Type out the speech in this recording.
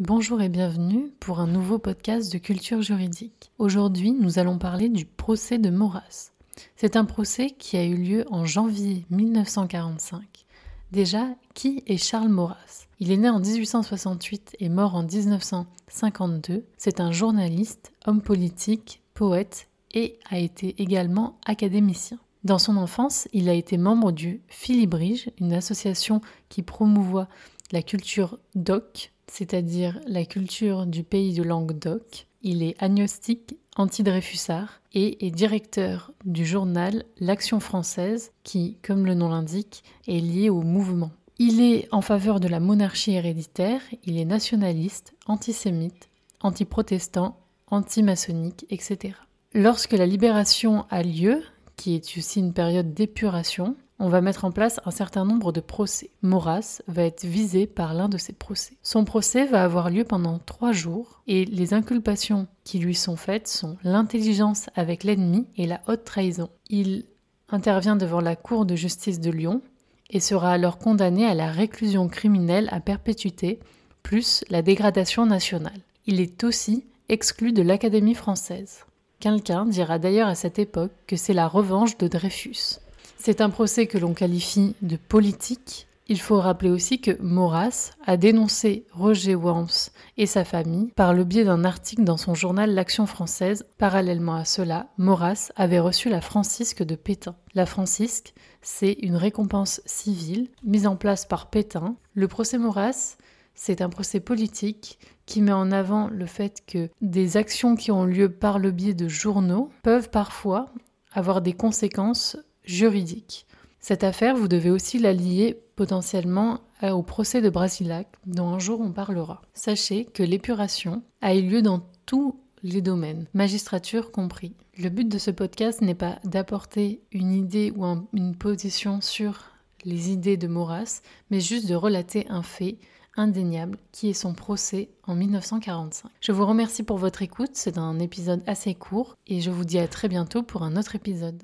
Bonjour et bienvenue pour un nouveau podcast de culture juridique. Aujourd'hui, nous allons parler du procès de Maurras. C'est un procès qui a eu lieu en janvier 1945. Déjà, qui est Charles Maurras Il est né en 1868 et mort en 1952. C'est un journaliste, homme politique, poète et a été également académicien. Dans son enfance, il a été membre du Philibrige, une association qui promouvoit la culture doc, c'est-à-dire la culture du pays de Languedoc. Il est agnostique, anti-dreyfusard et est directeur du journal L'Action française qui, comme le nom l'indique, est lié au mouvement. Il est en faveur de la monarchie héréditaire, il est nationaliste, antisémite, anti-protestant, anti-maçonnique, etc. Lorsque la libération a lieu, qui est aussi une période d'épuration, on va mettre en place un certain nombre de procès. Maurras va être visé par l'un de ces procès. Son procès va avoir lieu pendant trois jours et les inculpations qui lui sont faites sont l'intelligence avec l'ennemi et la haute trahison. Il intervient devant la Cour de justice de Lyon et sera alors condamné à la réclusion criminelle à perpétuité plus la dégradation nationale. Il est aussi exclu de l'Académie française. Quelqu'un dira d'ailleurs à cette époque que c'est la revanche de Dreyfus. C'est un procès que l'on qualifie de politique. Il faut rappeler aussi que Maurras a dénoncé Roger Worms et sa famille par le biais d'un article dans son journal L'Action française. Parallèlement à cela, Maurras avait reçu la Francisque de Pétain. La Francisque, c'est une récompense civile mise en place par Pétain. Le procès Maurras, c'est un procès politique qui met en avant le fait que des actions qui ont lieu par le biais de journaux peuvent parfois avoir des conséquences juridique. Cette affaire, vous devez aussi la lier potentiellement euh, au procès de Brasilac, dont un jour on parlera. Sachez que l'épuration a eu lieu dans tous les domaines, magistrature compris. Le but de ce podcast n'est pas d'apporter une idée ou une position sur les idées de Maurras, mais juste de relater un fait indéniable qui est son procès en 1945. Je vous remercie pour votre écoute, c'est un épisode assez court et je vous dis à très bientôt pour un autre épisode.